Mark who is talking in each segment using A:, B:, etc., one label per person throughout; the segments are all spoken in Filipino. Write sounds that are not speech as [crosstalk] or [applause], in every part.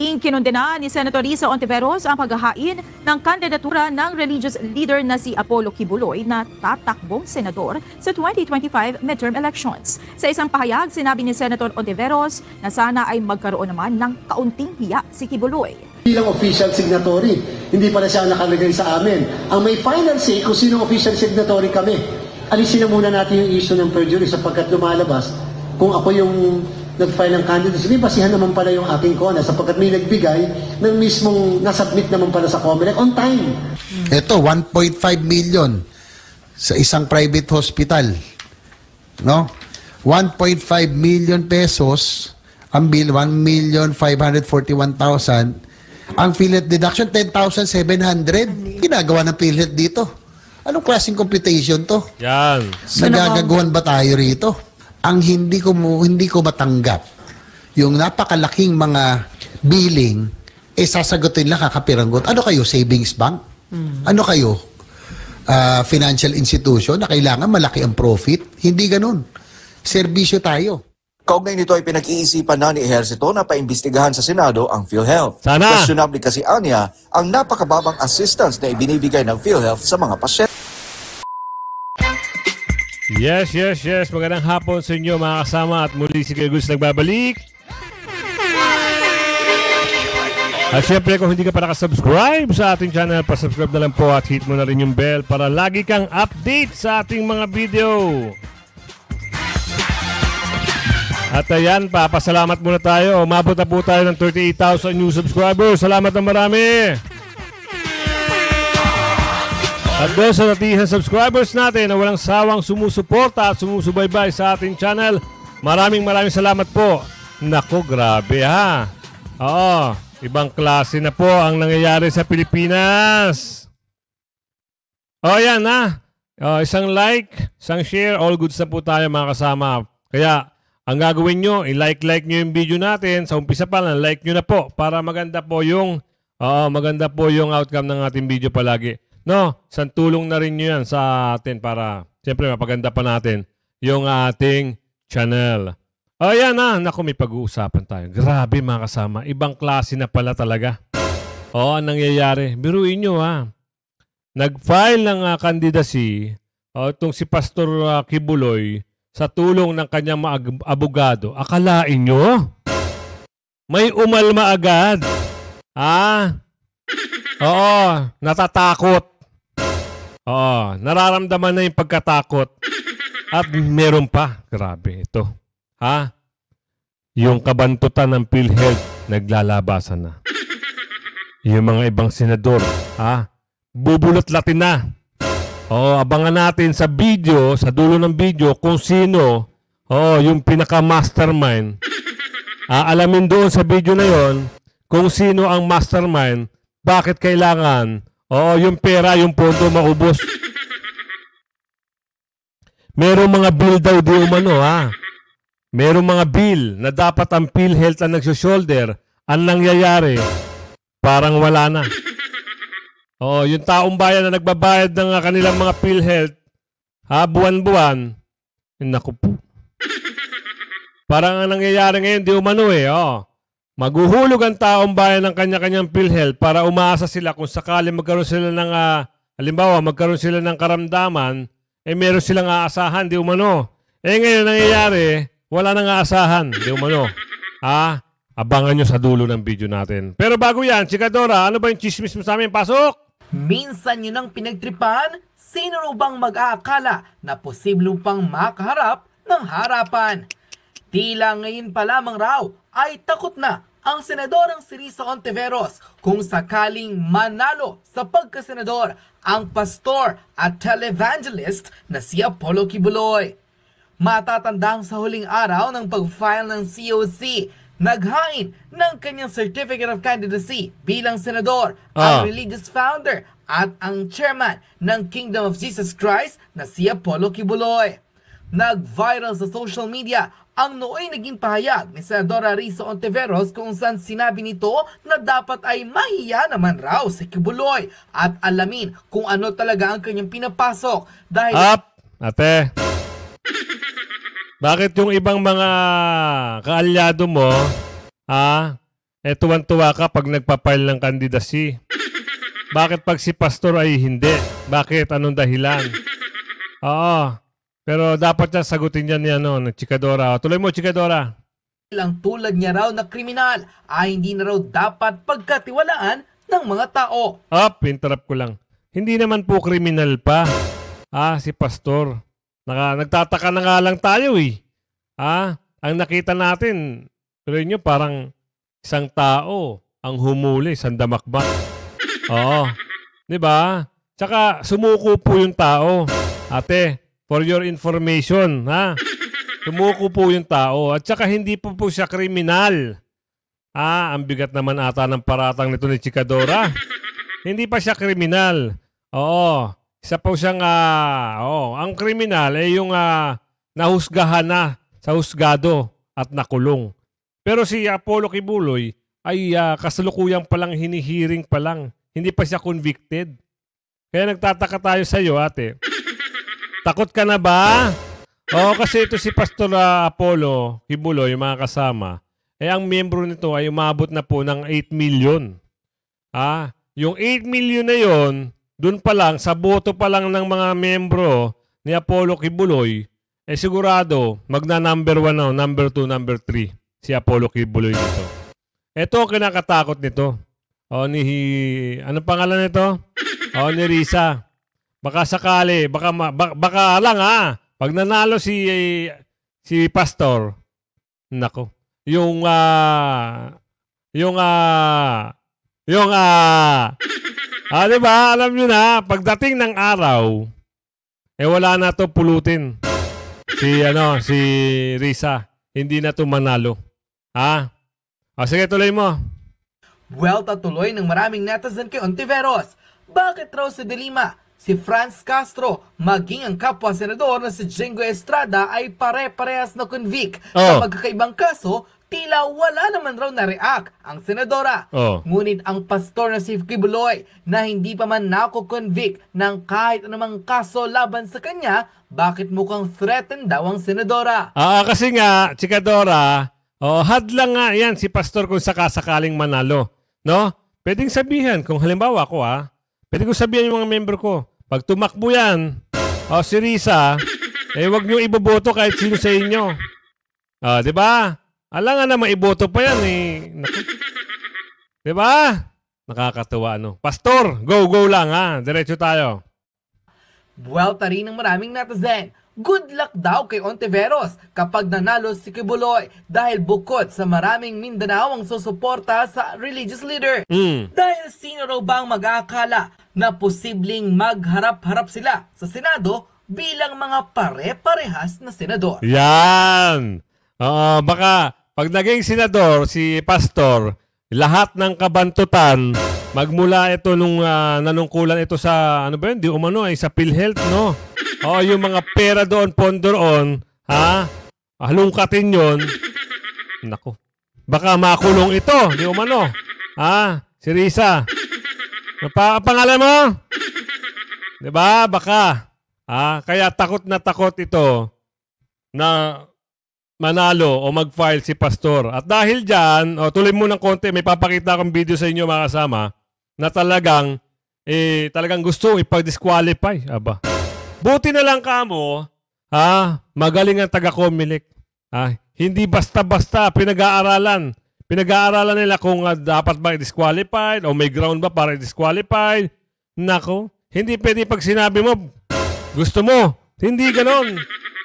A: Inkinundena ni Senator Risa Ontiveros ang paghahain ng kandidatura ng religious leader na si Apollo Kibuloy na tatakbong senador sa 2025 midterm elections. Sa isang pahayag, sinabi ni Senator Ontiveros na sana ay magkaroon naman ng kaunting hiya si Kibuloy.
B: Bilang official signatory, hindi pala siya nakalagay sa amin. Ang may final say kung sino official signatory kami. Alisin na muna natin yung issue ng perjury sapagkat lumalabas kung ako yung nag-file ng candidacy, may basihan naman pala yung ating CONA sapagkat may nagbigay ng mismong nasubmit naman pala sa COMELEC on time.
C: Ito, 1.5 million sa isang private hospital. No? 1.5 million pesos ang bill 1,541,000 ang PhilHealth deduction 10,700 ginagawa ng PhilHealth dito anong klaseng computation to?
D: yan nagagaguhan
C: ba tayo rito? ang hindi ko hindi ko matanggap yung napakalaking mga billing eh sasagutin lang kakapiranggot ano kayo savings bank ano kayo uh, financial institution na kailangan malaki ang profit hindi ganoon serbisyo tayo Kaugnay nito ay pinag-iisipan na ni Ehersito na paimbestigahan sa Senado ang
E: PhilHealth. Sana! Questionable kasi anya ang napakababang assistance na ibinibigay ng PhilHealth sa
D: mga pasyente. Yes, yes, yes. Magandang hapon sa inyo mga kasama at muli si Kuya Gus nagbabalik. At syempre kung hindi ka pa nakasubscribe sa ating channel, pa-subscribe na lang po at hit mo na rin yung bell para lagi kang update sa ating mga video. At ayan, papasalamat muna tayo. Umabot na po tayo ng 38,000 new subscribers. Salamat ng marami! At doon sa natihan subscribers natin na walang sawang sumusuporta at sumusubaybay sa ating channel, maraming maraming salamat po. Nako, grabe ha. Oo, ibang klase na po ang nangyayari sa Pilipinas. O oh, yan ha. Uh, isang like, isang share, all goods na po tayo mga kasama. Kaya ang gagawin nyo, i-like-like nyo yung video natin. Sa umpisa pa lang, like nyo na po para maganda po yung, uh, maganda po yung outcome ng ating video palagi. No, santulong na rin nyo yan sa atin para siyempre mapaganda pa natin yung ating channel. Ayan na, naku may pag-uusapan tayo. Grabe mga kasama, ibang klase na pala talaga. O, ang nangyayari. Biruin nyo ha. Nag-file ng uh, ah, kandidasi uh, oh, itong si Pastor uh, Kibuloy sa tulong ng kanyang maab abogado. Akalain nyo? May umalma agad. Ha? Ah, oo, natatakot. Oo, ah, nararamdaman na yung pagkatakot. At meron pa. Grabe, ito. Ha? Yung kabantutan ng PhilHealth, naglalabasan na. Yung mga ibang senador, ha? Bubulot latin na. Oh, abangan natin sa video, sa dulo ng video, kung sino, oh, yung pinaka-mastermind. Aalamin doon sa video na yon kung sino ang mastermind, bakit kailangan Oh, yung pera, yung pondo maubos. Merong mga bill daw di umano ha. Merong mga bill na dapat ang PhilHealth ang nagsushoulder. Ang nangyayari, parang wala na. Oh, yung taong bayan na nagbabayad ng kanilang mga PhilHealth, ha, buwan-buwan, eh, naku po. Parang ang nangyayari ngayon, di umano eh, oh. Maguhulog ang taong bayan ng kanya-kanyang PhilHealth para umaasa sila kung sakali magkaroon sila ng, uh, halimbawa, magkaroon sila ng karamdaman, eh meron silang aasahan, di umano. Eh ngayon nangyayari, wala nang aasahan, di umano. Ha? Ah, abangan nyo sa dulo ng video natin. Pero bago yan, Chikadora, ano ba yung chismis mo sa amin? Pasok! Minsan yun ang pinagtripan?
F: Sino bang mag-aakala na posibleng pang makaharap ng harapan? Tila ngayon pa lamang raw ay takot na ang Senadorang Sirisa Ontiveros kung sakaling manalo sa pagkasenador ang pastor at televangelist na si Apollo Kibuloy. Matatandang sa huling araw ng pag-file ng COC, naghain ng kanyang Certificate of Candidacy bilang senador, ah. ang religious founder at ang chairman ng Kingdom of Jesus Christ na si Apollo Kibuloy. Nag-viral sa social media ang nooy naging pahayag ni Senadora Risa Ontiveros kung saan sinabi nito na dapat ay mahiya naman raw si Kibuloy at alamin kung ano talaga ang kanyang pinapasok dahil... Up!
D: Ate! Bakit yung ibang mga kaalyado mo, ah, eh tuwan-tuwa ka pag nagpapail ng kandidasi? Bakit pag si pastor ay hindi? Bakit? Anong dahilan? Oo. Pero dapat niya sagutin niya ni ano, ni Chikadora. Tuloy mo, Chikadora.
F: Lang tulad niya raw na kriminal ay ah, hindi na raw dapat pagkatiwalaan ng mga tao.
D: Up, interrupt ko lang. Hindi naman po kriminal pa. Ah, si Pastor. Naka, nagtataka na nga lang tayo eh. Ah, ang nakita natin, tuloy nyo, parang isang tao ang humuli, sa sandamakbak. Oo. Di ba? Tsaka sumuko po yung tao. Ate, For your information, ha? [laughs] Tumuko po yung tao. At saka hindi po po siya kriminal. Ah, ang bigat naman ata ng paratang nito ni Chikadora. [laughs] hindi pa siya kriminal. Oo. Isa po siyang, uh, oh, ang kriminal ay yung uh, nahusgahan na sa husgado at nakulong. Pero si Apollo Kibuloy ay uh, kasalukuyang palang hinihiring palang. Hindi pa siya convicted. Kaya nagtataka tayo sa iyo, ate. Takot ka na ba? Oo, kasi ito si Pastor Apollo, Kibulo, yung mga kasama. Eh, ang miyembro nito ay umabot na po ng 8 million. Ah, yung 8 million na yon, dun pa lang, sa boto pa lang ng mga miyembro ni Apollo Kibuloy, eh sigurado, magna number 1 na, number 2, number 3 si Apollo Kibuloy nito. Ito ang kinakatakot nito. O, ni, ano pangalan nito? O, ni Risa. Baka sakali, baka baka, lang ha. Pag nanalo si si pastor, nako. Yung uh, yung uh, yung uh, ah, 'di ba? Alam niyo na, pagdating ng araw, eh wala na to pulutin. Si ano, si Risa, hindi na to manalo. Ha? O sige, tuloy mo. Well, tuloy ng maraming netizen kay Ontiveros. Bakit raw si Delima si
F: Franz Castro maging ang kapwa senador na si Jingo Estrada ay pare-parehas na convict. Oh. Sa magkakaibang kaso, tila wala naman raw na react ang senadora. Oh. Ngunit ang pastor na si Kibuloy na hindi pa man nako-convict ng kahit anumang kaso laban sa kanya, bakit mukhang threatened daw ang senadora?
D: Ah, kasi nga, Chikadora, oh, hadlang nga yan si pastor kung sakasakaling manalo. No? Pwedeng sabihan, kung halimbawa ko ah, Pwede ko sabihin yung mga member ko, pag tumakbo yan, o oh, si Risa, eh wag niyo iboboto kahit sino sa inyo. Ah, 'di ba? Alangan na maiboto pa yan eh. 'Di ba? Nakakatuwa ano. Pastor, go go lang ha. Diretso tayo.
F: Buwelta rin ng maraming natazen. Good luck daw kay Ontiveros kapag nanalo si Kibuloy dahil bukod sa maraming Mindanao ang susuporta sa religious leader. Mm. Dahil sino raw bang mag-aakala na posibleng magharap-harap sila sa Senado bilang mga pare-parehas na senador.
D: Yan! Uh, baka pag naging senador si Pastor, lahat ng kabantutan magmula ito nung uh, nanungkulan ito sa ano ba yun? Di umano ay sa PhilHealth, no? O oh, yung mga pera doon, pondo on, ha? Halungkatin yon. Nako. Baka makulong ito, di umano. Ha? Si Risa. Pa pangalan mo? [laughs] 'Di ba? Baka. Ah, kaya takot na takot ito na manalo o mag-file si pastor. At dahil diyan, oh, tuloy mo ng konti, may papakita akong video sa inyo mga kasama na talagang eh talagang gusto ipag-disqualify, aba. Buti na lang kamo, ha, magaling ang taga-Comelec. Ah, hindi basta-basta pinag-aaralan Pinag-aaralan nila kung uh, dapat ba disqualified o may ground ba para i disqualified. Nako, hindi pwede pag sinabi mo, gusto mo. Hindi ganon.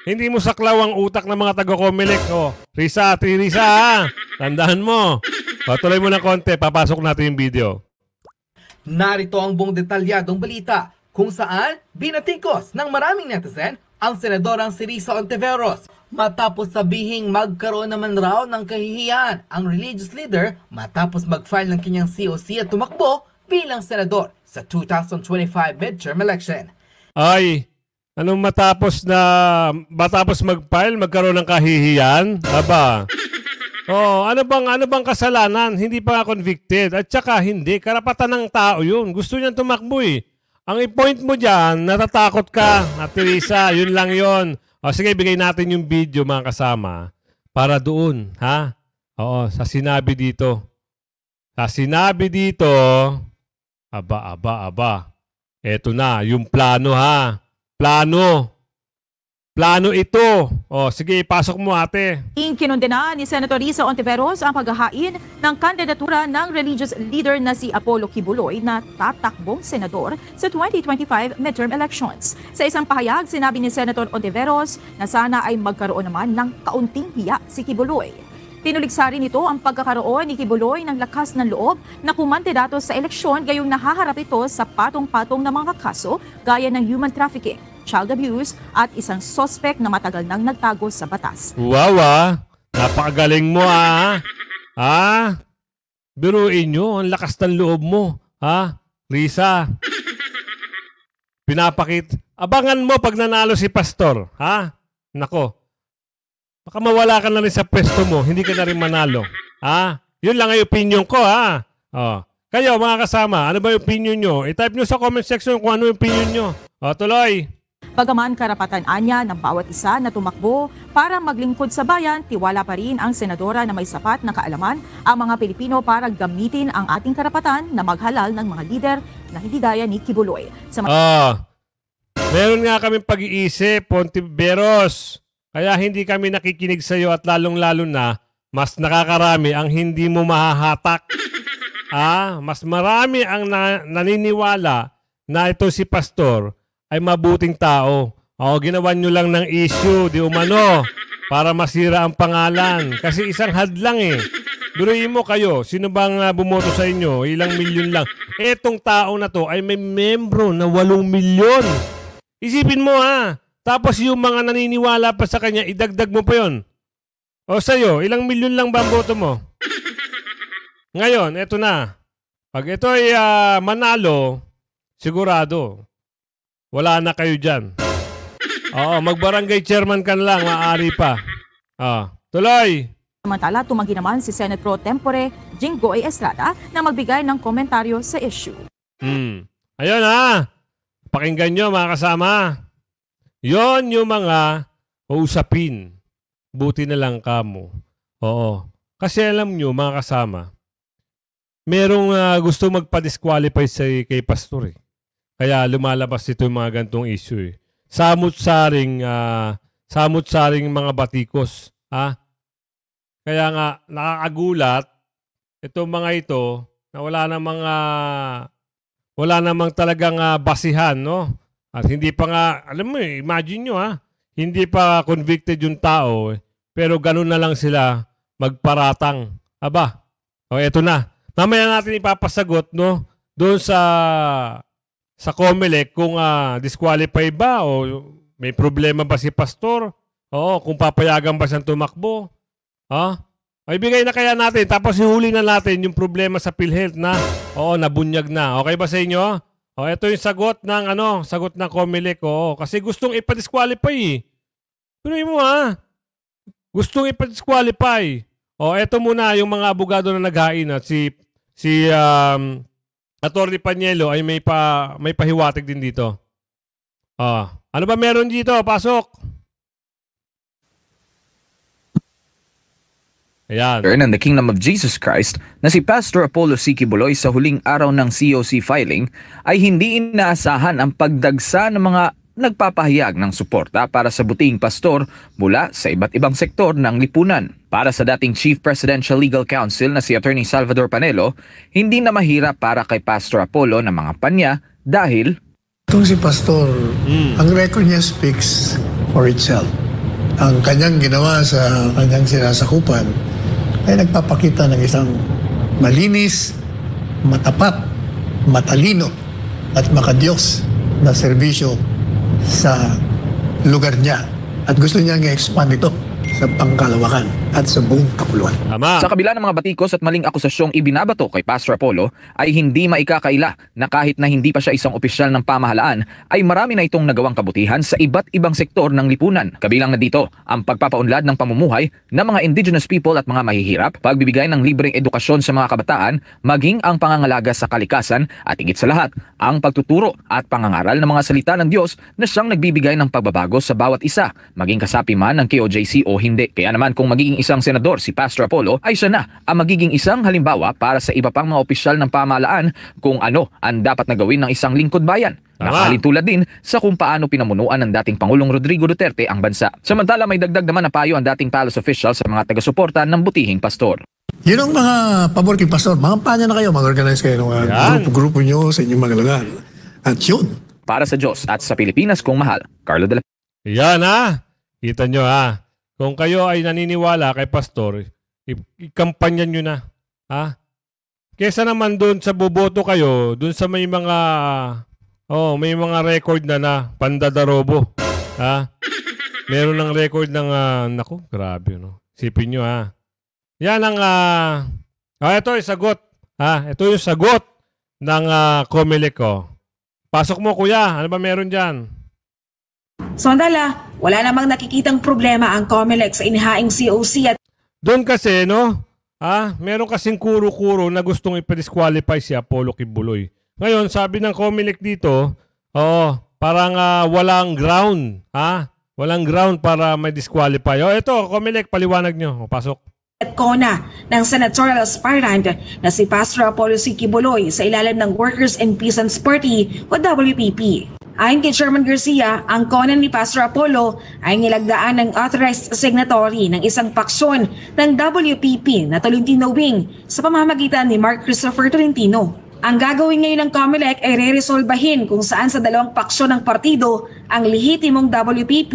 D: hindi mo saklaw ang utak ng mga taga-Comelec. O, Risa, Tri Risa, ha? Tandaan mo. Patuloy mo na konti, papasok natin yung video.
F: Narito ang buong detalyadong balita kung saan binatikos ng maraming netizen ang senadorang si Risa Ontiveros matapos sabihing magkaroon naman raw ng kahihiyan ang religious leader matapos mag-file ng kanyang COC at tumakbo bilang senador sa 2025 midterm election.
D: Ay, anong matapos na matapos mag-file magkaroon ng kahihiyan? Aba. Oh, ano bang ano bang kasalanan? Hindi pa convicted. At saka hindi karapatan ng tao 'yun. Gusto niyang tumakbo eh. Ang i-point mo diyan, natatakot ka, na ah, Teresa, 'yun lang 'yun. O sige, bigay natin yung video mga kasama para doon, ha? Oo, sa sinabi dito. Sa sinabi dito, aba, aba, aba. Eto na, yung plano ha. Plano. Plano ito. O, oh, sige, pasok mo ate.
A: Inkinundina ni Senator Risa Ontiveros ang paghahain ng kandidatura ng religious leader na si Apollo Kibuloy na tatakbong senador sa 2025 midterm elections. Sa isang pahayag, sinabi ni Senator Ontiveros na sana ay magkaroon naman ng kaunting hiya si Kibuloy. Tinuligsari nito ang pagkakaroon ni Kibuloy ng lakas ng loob na kumandidato sa eleksyon gayong nahaharap ito sa patong-patong na mga kaso gaya ng human trafficking child abuse at isang suspect na matagal nang nagtago sa batas.
F: Wow
D: ah! Napakagaling mo ah! ah! Biruin nyo, ang lakas ng loob mo. Ha? Risa, pinapakit. Abangan mo pag nanalo si Pastor. Ha? Nako. Baka mawala ka na rin sa pwesto mo. Hindi ka na rin manalo. Ha? Yun lang ang opinion ko, ha? Oh. Kayo, mga kasama, ano ba yung opinion nyo? I-type nyo sa comment section kung ano yung opinion nyo. O, oh, tuloy.
A: Bagaman karapatan anya ng bawat isa na tumakbo para maglingkod sa bayan, tiwala pa rin ang senadora na may sapat na kaalaman ang mga Pilipino para gamitin ang ating karapatan na maghalal ng mga lider na hindi gaya ni Kibuloy. Sa mga... oh, ah,
D: meron nga kami pag-iisip, Pontiveros. Kaya hindi kami nakikinig sa iyo at lalong-lalo na mas nakakarami ang hindi mo mahahatak. ah, mas marami ang na- naniniwala na ito si pastor ay mabuting tao. O, ginawa nyo lang ng issue, di umano, para masira ang pangalan. Kasi isang hadlang eh. Duruin mo kayo, sino bang uh, bumoto sa inyo? Ilang milyon lang. Etong tao na to ay may membro na walong milyon. Isipin mo ha. Tapos yung mga naniniwala pa sa kanya, idagdag mo pa yon. O sa'yo, ilang milyon lang ba ang boto mo? Ngayon, eto na. Pag ito ay uh, manalo, sigurado, wala na kayo dyan. Oo, magbarangay chairman ka lang, maaari pa. Ah, tuloy!
A: Samantala, tumanggi naman si Senate Pro Tempore A. Estrada na magbigay ng komentaryo sa issue.
D: Hmm. Ayun ha! Pakinggan nyo mga kasama. Yon yung mga usapin. Buti na lang kamo. Oo. Kasi alam nyo mga kasama, merong uh, gusto magpa-disqualify si kay pastor eh. Kaya lumalabas ito yung mga gantong issue. Eh. Samot-saring, uh, ah, samot-saring mga batikos. Ha? Ah. Kaya nga, nakakagulat, itong mga ito, na wala na mga, ah, wala namang talagang uh, basihan, no? At hindi pa nga, alam mo eh, imagine nyo ha, hindi pa convicted yung tao, eh, pero ganun na lang sila magparatang. Aba, o oh, eto na. Mamaya natin ipapasagot, no? Doon sa sa COMELEC kung uh, disqualify ba o may problema ba si pastor? Oo, kung papayagan ba siyang tumakbo? Ha? Ay, bigay na kaya natin. Tapos ihuli na natin yung problema sa PhilHealth na, oo, nabunyag na. Okay ba sa inyo? O, oh, ito yung sagot ng, ano, sagot ng COMELEC. Oo, kasi gustong ipadisqualify eh. Pero mo ha, gustong ipadisqualify. O, oh, ito muna yung mga abogado na naghain at si, si, um, Attorney Panyelo ay may pa may pahiwatig din dito. Ah, ano ba meron dito? Pasok.
G: Ayan. And the Kingdom of Jesus Christ na si Pastor Apollo C. sa huling araw ng COC filing ay hindi inaasahan ang pagdagsa ng mga nagpapahayag ng suporta para sa buting pastor mula sa iba't ibang sektor ng lipunan. Para sa dating Chief Presidential Legal Counsel na si Attorney Salvador Panelo, hindi na mahirap para kay Pastor Apollo na mga panya dahil
C: Itong si Pastor, mm. ang record niya speaks for itself. Ang kanyang ginawa sa kanyang sinasakupan ay nagpapakita ng isang malinis, matapat, matalino at makadiyos na serbisyo sa lugar niya. At gusto niya i-expand ito sa Pangkalawakan at sa buong kapuluan.
G: Ama. Sa kabila ng mga batikos at maling akusasyong ibinabato kay Pastor Apollo ay hindi maikakaila na kahit na hindi pa siya isang opisyal ng pamahalaan ay marami na itong nagawang kabutihan sa iba't ibang sektor ng lipunan. Kabilang na dito ang pagpapaunlad ng pamumuhay ng mga indigenous people at mga mahihirap, pagbibigay ng libreng edukasyon sa mga kabataan, maging ang pangangalaga sa kalikasan at higit sa lahat, ang pagtuturo at pangangaral ng mga salita ng Diyos na siyang nagbibigay ng pagbabago sa bawat isa, maging kasapi man ng KOJC o hindi. Kaya naman kung magiging isang senador, si Pastor Apollo, ay siya na ang magiging isang halimbawa para sa iba pang mga opisyal ng pamahalaan kung ano ang dapat na gawin ng isang lingkod bayan. Nakalintulad din sa kung paano pinamunuan ng dating Pangulong Rodrigo Duterte ang bansa. Samantala may dagdag naman na payo ang dating palace official sa mga taga-suporta ng butihing pastor.
C: Yun ang mga pabor kay pastor. Makampanya na kayo,
D: mag-organize kayo ng mga uh, grupo-grupo nyo sa inyong mga lugar.
G: At yun. Para sa Diyos at sa
D: Pilipinas kung mahal, Carlo de la... Yan ha! Ah. Kita nyo ha! Ah. Kung kayo ay naniniwala kay pastor, ikampanya nyo na. Ha? Kesa naman doon sa boboto kayo, doon sa may mga oh, may mga record na na pandadarobo. Ha? Meron ng record ng uh, ah, nako, grabe no. Sipin nyo ha. Yan ang uh, oh, ito yung sagot. Ha? Ito yung sagot ng uh, Comelec ko. Oh. Pasok mo kuya, ano ba meron diyan?
H: Sandala, wala namang nakikitang problema ang COMELEC sa inihaing
D: COC at Doon kasi, no? Ha? Meron kasing kuro-kuro na gustong ipadisqualify si Apollo Kibuloy. Ngayon, sabi ng COMELEC dito, oh, parang uh, walang ground, ha? Walang ground para may disqualify. Oh, ito, COMELEC, paliwanag nyo. O, pasok. At CONA ng senatorial aspirant na si Pastor Apollo
H: C. Kibuloy sa ilalim ng Workers and Peasants Party o WPP. Ayon kay Chairman Garcia, ang konan ni Pastor Apollo ay nilagdaan ng authorized signatory ng isang paksyon ng WPP na Tolentino Wing sa pamamagitan ni Mark Christopher Tolentino. Ang gagawin ngayon ng COMELEC ay re-resolbahin kung saan sa dalawang paksyon ng partido ang lihitimong WPP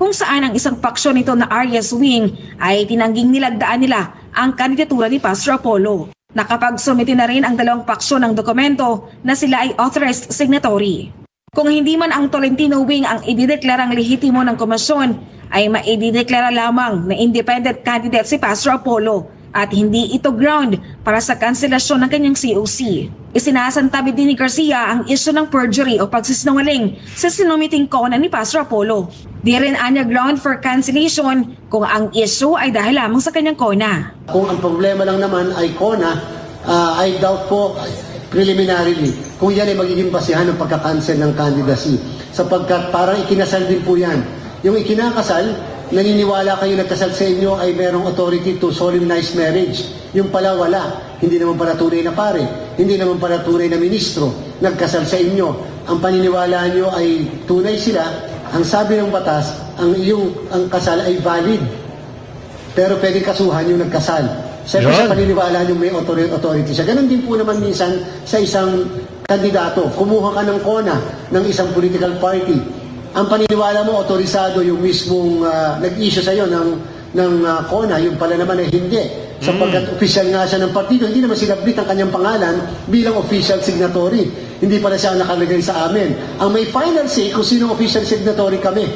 H: kung saan ang isang paksyon nito na Arias Wing ay tinangging nilagdaan nila ang kandidatura ni Pastor Apollo. Nakapag-sumiti na rin ang dalawang paksyon ng dokumento na sila ay authorized signatory. Kung hindi man ang Tolentino Wing ang idideklarang lehitimo ng komisyon, ay maidideklara lamang na independent candidate si Pastor Apollo at hindi ito ground para sa kanselasyon ng kanyang COC. Isinasantabi din ni Garcia ang isyo ng perjury o pagsisinungaling sa sinumiting kona ni Pastor Apollo. Di rin anya ground for cancellation kung ang isyo ay dahil lamang sa kanyang kona.
B: Kung ang problema lang naman ay kona, uh, I doubt po preliminarily kung yan ay magiging basihan ng pagka-cancel ng candidacy. Sapagkat parang ikinasal din po yan. Yung ikinakasal, naniniwala kayo nagkasal sa inyo ay merong authority to solemnize marriage. Yung pala wala. Hindi naman para tunay na pare. Hindi naman para tunay na ministro. Nagkasal sa inyo. Ang paniniwala nyo ay tunay sila. Ang sabi ng batas, ang iyong ang kasal ay valid. Pero pwede kasuhan yung nagkasal. Siyempre sa paniniwala nyo may authority siya. Ganon din po naman minsan sa isang kandidato. Kumuha ka ng kona ng isang political party. Ang paniniwala mo, otorisado yung mismong uh, nag-issue sa'yo ng, ng uh, kona. Yung pala naman ay hindi. Sapagkat mm. official nga siya ng partido, hindi naman sinablit ang kanyang pangalan bilang official signatory. Hindi pala siya ang nakalagay sa amin. Ang may final say kung sino official signatory kami.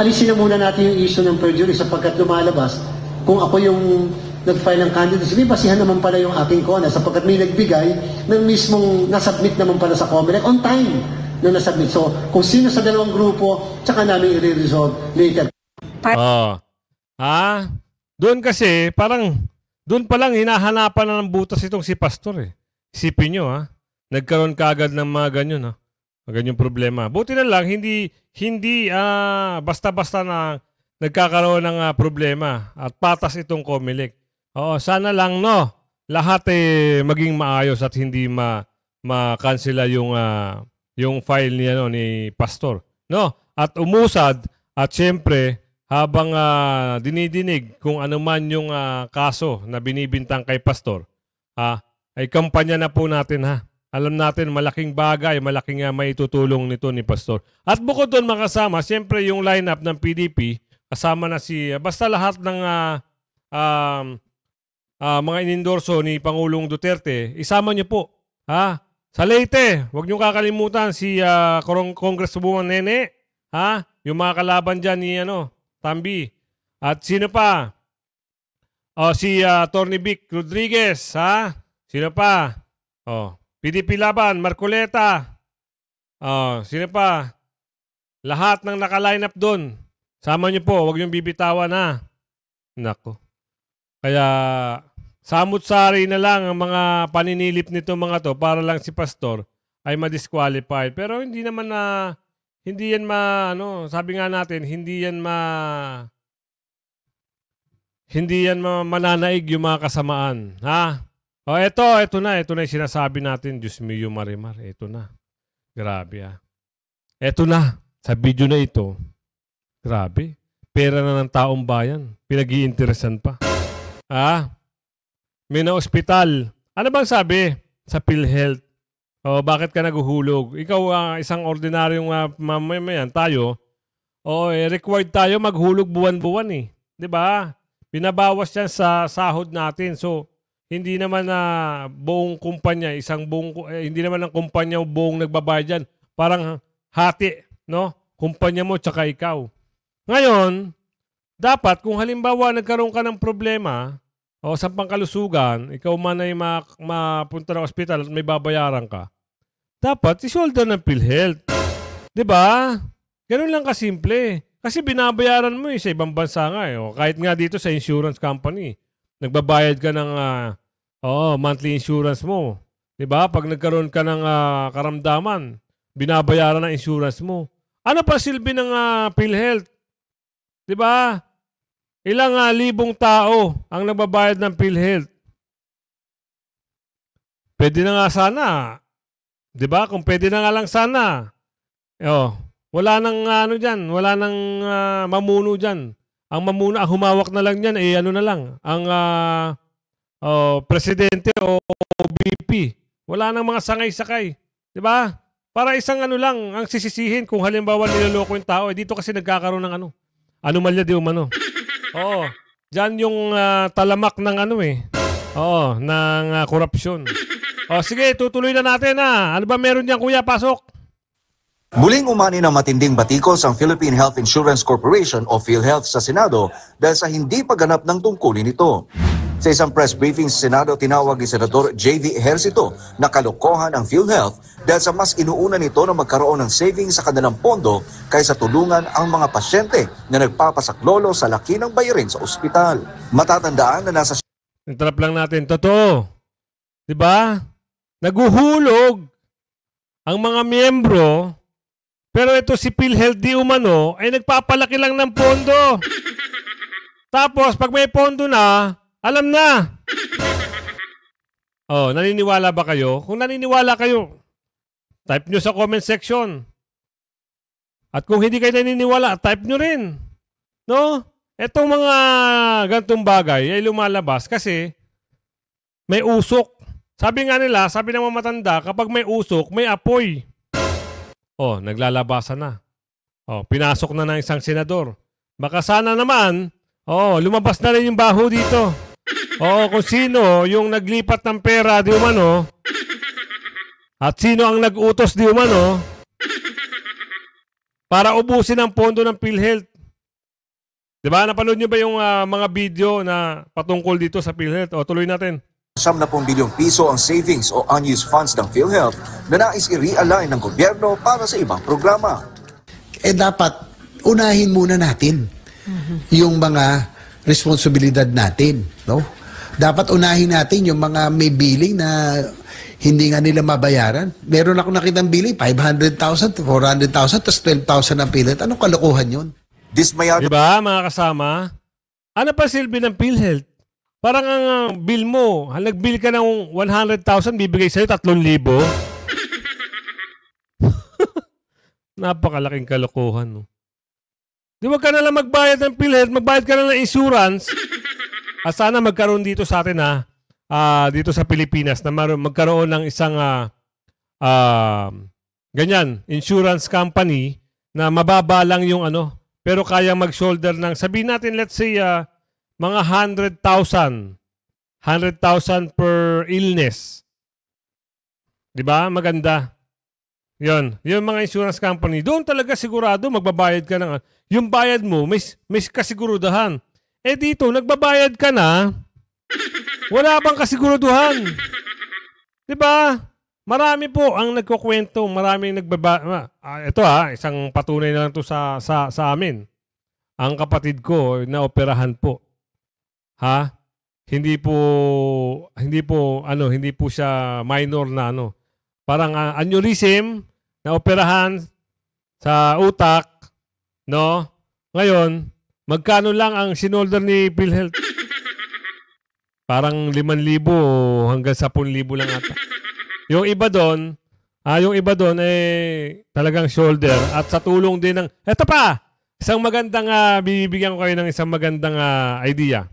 B: Alisin na muna natin yung issue ng perjury sapagkat lumalabas kung ako yung nag-file ng candidacy, may basihan naman pala yung aking CONA sapagkat may nagbigay ng mismong nasubmit naman pala sa COMELEC on time na nasubmit. So, kung sino sa dalawang
D: grupo, tsaka namin i-resolve later. Oh. Ah, Doon kasi, parang, doon pa lang hinahanapan na ng butas itong si Pastor eh. Isipin nyo ha. Nagkaroon kaagad ng mga ganyan ha. Mga ganyan problema. Buti na lang, hindi, hindi ah, basta-basta na nagkakaroon ng uh, problema at patas itong Comelec. Oo, sana lang no. Lahat eh maging maayos at hindi ma makansela yung ah, yung file niya no, ni pastor. No? At umusad at siyempre habang ah, dinidinig kung ano man yung ah, kaso na binibintang kay pastor, ah, ay kampanya na po natin ha. Alam natin malaking bagay, malaking ah, maitutulong nito ni pastor. At bukod doon makasama, siyempre yung lineup ng PDP kasama na si ah, basta lahat ng ah, um, uh, mga inendorso ni Pangulong Duterte, isama niyo po. Ha? Sa Leyte, huwag niyo kakalimutan si uh, Congresswoman Nene, ha? Yung mga kalaban diyan ni ano, Tambi. At sino pa? Oh, si uh, ah, Tony Vic Rodriguez, ha? Sino pa? Oh, PDP Laban, Marcoleta. Oh, sino pa? Lahat ng naka-line up doon. Sama niyo po, huwag niyo bibitawan ha. Nako. Kaya Samot-sari na lang ang mga paninilip nito mga to para lang si pastor ay ma-disqualify. Pero hindi naman na hindi yan ma ano, sabi nga natin, hindi yan ma hindi yan ma, mananaig yung mga kasamaan, ha? O oh, ito eto na, ito na yung sinasabi natin, Diyos mio marimar, ito na. Grabe ah. Ito na, sa video na ito, grabe, pera na ng taong bayan, pinag-iinteresan pa. Ah, Mina Hospital. Ano bang sabi sa PhilHealth? O bakit ka naguhulog? Ikaw ang uh, isang ordinaryong uh, mamamayan tayo. O eh, required tayo maghulog buwan-buwan eh. 'Di ba? Binabawas 'yan sa sahod natin. So hindi naman na uh, buong kumpanya, isang buong eh, hindi naman ang kumpanya buong nagbabayad diyan. Parang hati, no? Kumpanya mo tsaka ikaw. Ngayon, dapat kung halimbawa nagkaroon ka ng problema, o sa pangkalusugan, ikaw man ay ma- mapunta ng ospital at may babayaran ka. Dapat isolder ng PhilHealth. 'Di ba? Ganun lang kasimple. Kasi binabayaran mo eh, sa ibang bansa nga eh. O kahit nga dito sa insurance company. Nagbabayad ka ng uh, oh, monthly insurance mo. 'Di ba? Pag nagkaroon ka ng uh, karamdaman, binabayaran ng insurance mo. Ano pa silbi ng uh, PhilHealth? 'Di ba? Ilang uh, libong tao ang nagbabayad ng PhilHealth. Pwede na nga sana. 'Di ba? Kung pwede na nga lang sana. Oh, wala nang uh, ano diyan, wala nang uh, mamuno diyan. Ang mamuno ang humawak na lang niyan eh ano na lang, ang uh, oh, presidente o VP. Wala nang mga sangay-sakay, 'di ba? Para isang ano lang ang sisisihin kung halimbawa niloloko yung tao, eh, dito kasi nagkakaroon ng ano, anomalya di umano. Oo. Diyan yung ah, talamak ng ano eh. Oo, ng ah, korupsyon. O sige, tutuloy na natin ha. Ah. Ano ba meron diyan kuya? Pasok.
E: Muling umani ng matinding batikos ang Philippine Health Insurance Corporation o PhilHealth sa Senado dahil sa hindi pagganap ng tungkulin nito. Sa isang press briefing sa Senado, tinawag ni Senador J.V. Ejercito na kalokohan ang PhilHealth dahil sa mas inuuna nito na magkaroon ng savings sa kanilang pondo kaysa tulungan ang mga pasyente na nagpapasaklolo sa laki ng bayarin sa ospital.
D: Matatandaan na nasa... Entrap lang natin, totoo. Diba? Naguhulog ang mga miyembro pero ito si PhilHealth di umano ay nagpapalaki lang ng pondo. [laughs] Tapos pag may pondo na, alam na. [laughs] Oh, naniniwala ba kayo? Kung naniniwala kayo, type nyo sa comment section. At kung hindi kayo naniniwala, type nyo rin. No? Etong mga gantong bagay ay lumalabas kasi may usok. Sabi nga nila, sabi ng mga matanda, kapag may usok, may apoy. Oh, naglalabasa na. Oh, pinasok na ng isang senador. Baka sana naman, oh, lumabas na rin yung baho dito. Oo, oh, kung sino yung naglipat ng pera di umano at sino ang nag-utos di umano para ubusin ang pondo ng PhilHealth. 'Di ba? Napanood niyo ba yung uh, mga video na patungkol dito sa PhilHealth? O oh, tuloy natin.
E: 70 bilyong piso ang savings o unused funds ng PhilHealth na nais i-realign ng gobyerno para sa ibang programa.
C: Eh dapat unahin muna natin mm-hmm. yung mga responsibilidad natin, no? Dapat unahin natin yung mga may billing na hindi nga nila mabayaran. Meron ako nakitang billing, 500,000, 400,000, tapos 12,000 ang
D: PhilHealth. Anong kalokohan yun? Dismayado. Diba, mga kasama? Ano pa silbi ng PhilHealth? Parang ang ah, bill mo, nag-bill ka ng 100,000, bibigay sa'yo 3,000. [laughs] Napakalaking kalokohan. No? Di wag ka na lang magbayad ng PhilHealth, magbayad ka na ng insurance. At sana magkaroon dito sa atin ha, uh, dito sa Pilipinas, na magkaroon ng isang uh, uh, ganyan, insurance company na mababa lang yung ano, pero kaya mag-shoulder ng, sabihin natin, let's say, uh, mga 100,000. 100,000 per illness. 'Di ba? Maganda. 'Yon. 'Yung mga insurance company, doon talaga sigurado magbabayad ka ng yung bayad mo, may may kasigurudahan. Eh dito, nagbabayad ka na, wala bang kasiguruduhan. 'Di ba? Marami po ang nagkukwento, maraming nagbaba... Ah, ito ha, ah, isang patunay na lang to sa, sa, sa amin. Ang kapatid ko, na operahan po. Ha? Hindi po hindi po ano, hindi po siya minor na ano. Parang uh, aneurysm na operahan sa utak, no? Ngayon, magkano lang ang sinolder ni PhilHealth? [laughs] Parang 5,000 hanggang 10,000 lang ata. Yung iba doon, ah, yung iba doon eh talagang shoulder at sa tulong din ng Ito pa, isang magandang uh, ah, bibigyan ko kayo ng isang magandang uh, idea.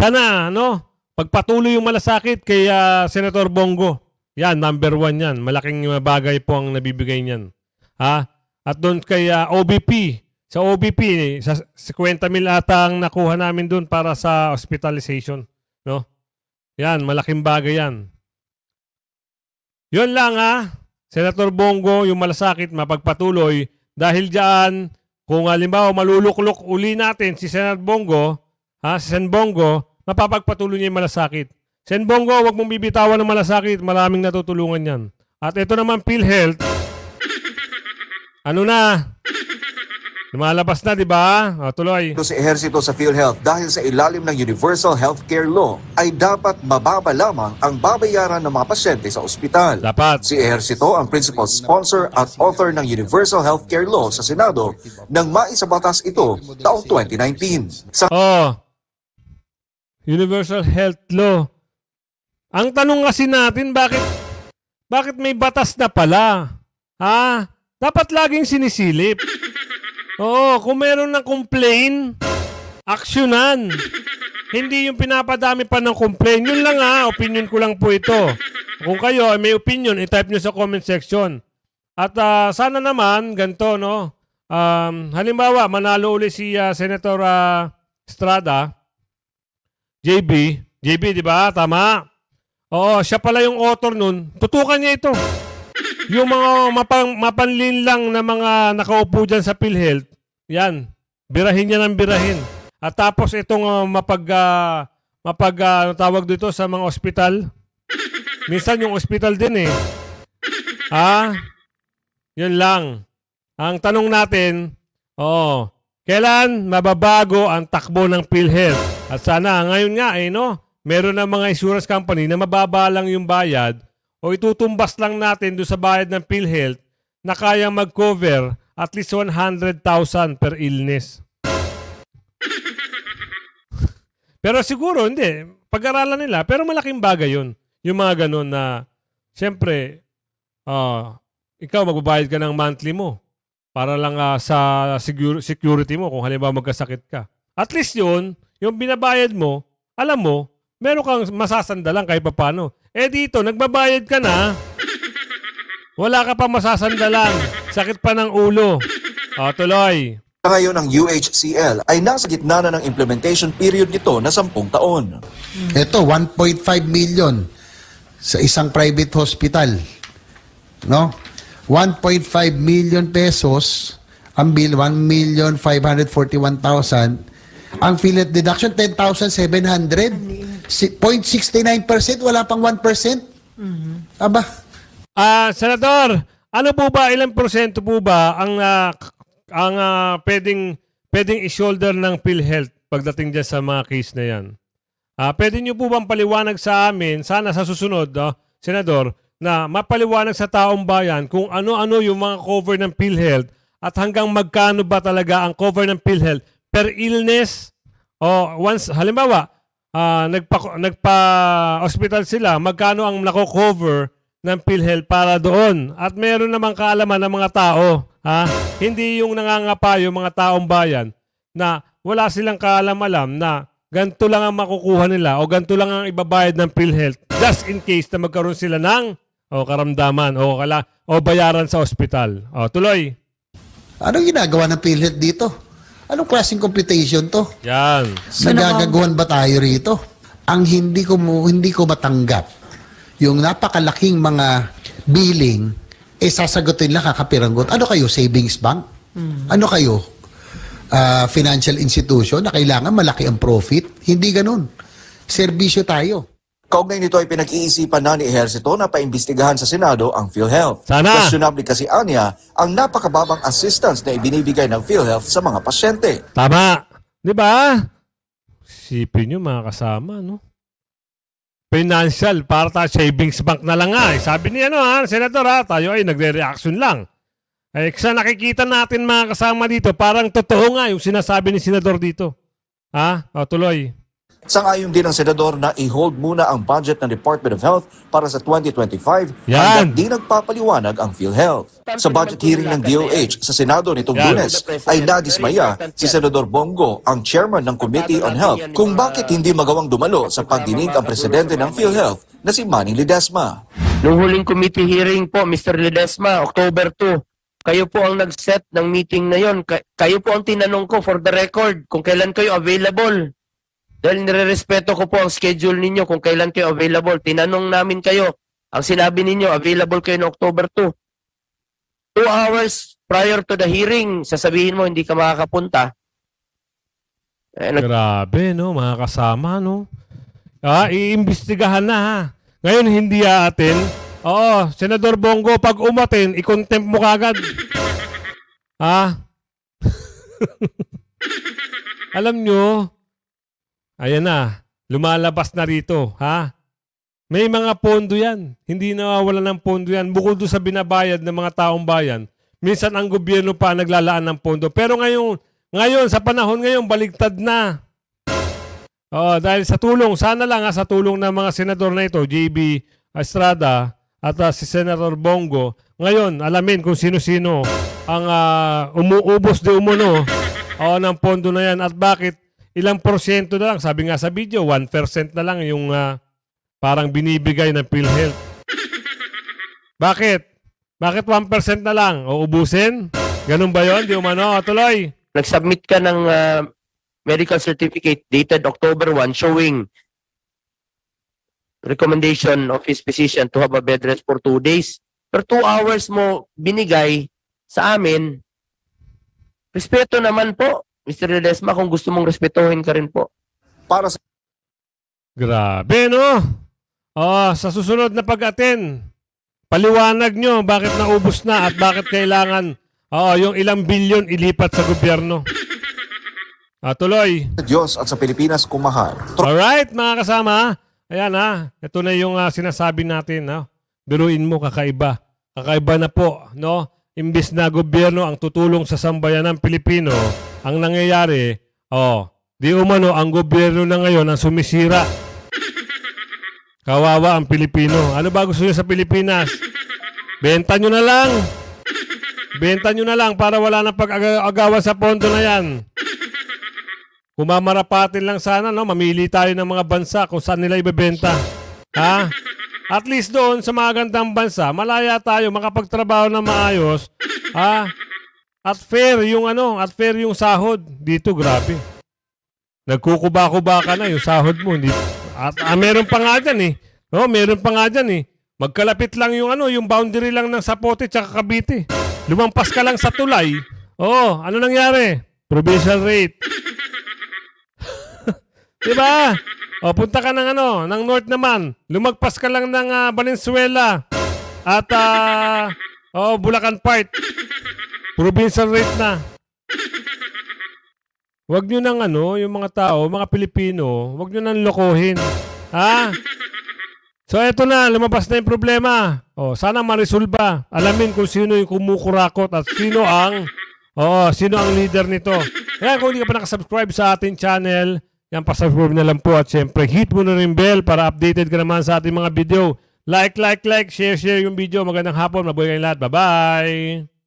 D: Sana, ano, pagpatuloy yung malasakit kay uh, Senator Bongo. Yan, number one yan. Malaking ah, bagay po ang nabibigay niyan. Ha? At doon kay uh, ah, OBP. Sa OBP, sa 50 mil ata ang nakuha namin doon para sa hospitalization. No? Yan, malaking bagay yan. Yun lang ha. Senator Bongo, yung malasakit mapagpatuloy dahil diyan kung halimbawa maluluklok uli natin si Senator Bongo, ha, si Sen Bongo, mapapagpatuloy niya yung malasakit. Sen Bongo, huwag mong bibitawan ng malasakit. Maraming natutulungan yan. At ito naman, PhilHealth. Ano na? Lumalabas na, di ba? O, tuloy. Si
E: sa ehersito sa PhilHealth dahil sa ilalim ng Universal Healthcare Law ay dapat mababa lamang ang babayaran ng mga pasyente sa ospital. Dapat. Si ehersito ang principal sponsor at author ng Universal Healthcare Law sa Senado nang maisabatas ito taong 2019.
D: Sa... Oh, Universal Health Law. Ang tanong kasi natin, bakit bakit may batas na pala? Ha? Dapat laging sinisilip. [laughs] Oo, kung meron ng complain, aksyonan. Hindi yung pinapadami pa ng complain. Yun lang ha, opinion ko lang po ito. Kung kayo ay may opinion, i-type nyo sa comment section. At uh, sana naman, ganito, no? Um, halimbawa, manalo uli si uh, Senator uh, Estrada JB. JB, di ba? Tama? Oo, siya pala yung author nun. Tutukan niya ito. Yung mga mapang, mapanlin lang na mga nakaupo dyan sa PhilHealth, yan, birahin niya ng birahin. At tapos itong uh, mapag, uh, mapag uh, ano tawag dito sa mga ospital, minsan yung ospital din eh. Ha? Yun lang. Ang tanong natin, oo, oh, Kailan mababago ang takbo ng PhilHealth? At sana ngayon nga eh no, meron na mga insurance company na mababa lang yung bayad o itutumbas lang natin do sa bayad ng PhilHealth na kayang mag-cover at least 100,000 per illness. [laughs] Pero siguro hindi, pag-aralan nila. Pero malaking bagay yun. Yung mga ganun na, siyempre, uh, ah, ikaw magbabayad ka ng monthly mo para lang uh, sa security mo kung halimbawa magkasakit ka. At least yun, yung binabayad mo, alam mo, meron kang masasandalan kahit papano. Eh dito, nagbabayad ka na, wala ka pa masasandalan, sakit pa ng ulo. O, tuloy.
E: Ngayon ang UHCL ay nasa gitna na ng implementation period nito
C: na 10 taon. Ito, 1.5 million sa isang private hospital. No? 1.5 million pesos ang bill, 1 million 541,000. Ang Philip deduction, 10,700. 0.69%, wala pang 1%. mm mm-hmm.
D: Aba. Ah, uh, Senador, ano po ba, ilang porsyento po ba ang, uh, ang uh, pwedeng, pwedeng i-shoulder ng PhilHealth pagdating dyan sa mga case na yan? Uh, pwede nyo po bang paliwanag sa amin, sana sa susunod, no, Senador, na mapaliwanag sa taong bayan kung ano-ano yung mga cover ng PhilHealth at hanggang magkano ba talaga ang cover ng PhilHealth per illness o oh, once halimbawa uh, nagpa nagpa hospital sila magkano ang nako-cover ng PhilHealth para doon at meron namang kaalaman ng mga tao ha hindi yung nangangapa yung mga taong bayan na wala silang kaalam-alam na ganito lang ang makukuha nila o ganito lang ang ibabayad ng PhilHealth just in case na magkaroon sila ng o karamdaman o kala o bayaran sa ospital. O, tuloy. Anong
C: ginagawa ng PhilHealth dito? Anong klaseng computation to?
D: Yan. Nagagaguhan
C: ba tayo rito? Ang hindi ko hindi ko matanggap yung napakalaking mga billing eh sasagutin lang kakapiranggot. Ano kayo savings bank? Hmm. Ano kayo uh, financial institution na kailangan malaki ang profit? Hindi ganun. Serbisyo tayo. Kaugnay nito ay pinag-iisipan na ni Ehersito na
E: paimbestigahan sa Senado ang PhilHealth. Sana! Questionable kasi anya ang napakababang assistance na ibinibigay ng PhilHealth sa mga pasyente.
D: Tama! Di ba? Sipin nyo mga kasama, no? Financial, para tayo savings bank na lang nga. Eh. Sabi niya, no, ha, Senator, ha, tayo ay nagre-reaction lang. Eh, sa nakikita natin mga kasama dito, parang totoo nga yung sinasabi ni Senador dito. Ha? O, tuloy.
E: Sangayon din ang senador na i-hold muna ang budget ng Department of Health para sa 2025 Yan. hanggang di nagpapaliwanag ang PhilHealth. Sa budget hearing ng DOH sa Senado nitong lunes ay nadismaya si Senador Bongo, ang chairman ng Committee on Health, kung bakit hindi magawang dumalo sa pagdinig ang presidente ng PhilHealth na si Manny Ledesma. Noong
F: huling committee hearing po, Mr. Ledesma, October 2, kayo po ang nag-set ng meeting na yon. Kayo po ang tinanong ko for the record kung kailan kayo available. Dahil nirerespeto ko po ang schedule ninyo kung kailan kayo available. Tinanong namin kayo. Ang sinabi ninyo, available kayo no October 2. Two hours prior to the hearing, sasabihin mo hindi ka makakapunta.
D: Eh, nag- Grabe, no? Mga kasama, no? Ah, iimbestigahan na, ha? Ngayon, hindi atin. Oo, Senador Bongo, pag umatin, i mo kagad. ha? [laughs] Alam nyo, Ayan na, lumalabas na rito, ha? May mga pondo yan. Hindi nawawala ng pondo yan. Bukod doon sa binabayad ng mga taong bayan, minsan ang gobyerno pa naglalaan ng pondo. Pero ngayon, ngayon sa panahon ngayon, baligtad na. Oh, dahil sa tulong, sana lang ha, ah, sa tulong ng mga senador na ito, JB Estrada at uh, si Senator Bongo, ngayon, alamin kung sino-sino ang uh, umuubos de umuno oh, ng pondo na yan at bakit ilang porsyento na lang. Sabi nga sa video, 1% na lang yung uh, parang binibigay ng PhilHealth. [laughs] Bakit? Bakit 1% na lang? O ubusin? Ganun ba yon? Di umano? Ah, tuloy. Nag-submit ka ng uh, medical certificate dated October
F: 1 showing recommendation of his physician to have a bed rest for 2 days. Pero 2 hours mo binigay sa amin,
D: respeto naman po. Mr. Ledesma, kung gusto mong respetuhin ka rin po. Para sa... Grabe, no? Oh, sa susunod na pag-attend, paliwanag nyo bakit naubos na at bakit kailangan oh, yung ilang bilyon ilipat sa gobyerno.
E: Ah, tuloy. Diyos at sa Pilipinas kumahal.
D: Alright, mga kasama. Ayan ha, ito na yung uh, sinasabi natin. Ha? Biruin mo, kakaiba. Kakaiba na po, no? imbis na gobyerno ang tutulong sa sambayan ng Pilipino, ang nangyayari, oh, di umano ang gobyerno na ngayon ang sumisira. [laughs] Kawawa ang Pilipino. Ano ba gusto nyo sa Pilipinas? Benta nyo na lang. Benta nyo na lang para wala na pag-agawan sa pondo na yan. Kumamarapatin lang sana, no? Mamili tayo ng mga bansa kung saan nila ibebenta. Ha? At least doon sa mga gandang bansa, malaya tayo makapagtrabaho na maayos. ha? At fair yung ano, at fair yung sahod. Dito, grabe. Nagkukuba-kuba ka na yung sahod mo. Dito. At ah, meron pa nga dyan eh. No, oh, meron pa nga dyan eh. Magkalapit lang yung ano, yung boundary lang ng Sapote at Cavite. Lumampas ka lang sa tulay. Oo, oh, ano nangyari? Provincial rate. [laughs] 'Di ba? O, punta ka ng ano, ng north naman. Lumagpas ka lang ng uh, Valenzuela. At, uh, oh, Bulacan part. Provincial rate na. Huwag nyo nang ano, yung mga tao, mga Pilipino, huwag nyo nang lokohin. Ha? So, eto na, lumabas na yung problema. O, sana maresolba. Alamin kung sino yung kumukurakot at sino ang, o, sino ang leader nito. Kaya kung hindi ka pa nakasubscribe sa ating channel, yan, pasubscribe na lang po at siyempre hit mo na rin bell para updated ka naman sa ating mga video. Like, like, like, share, share yung video. Magandang hapon, mabuhay kayong lahat. Bye-bye!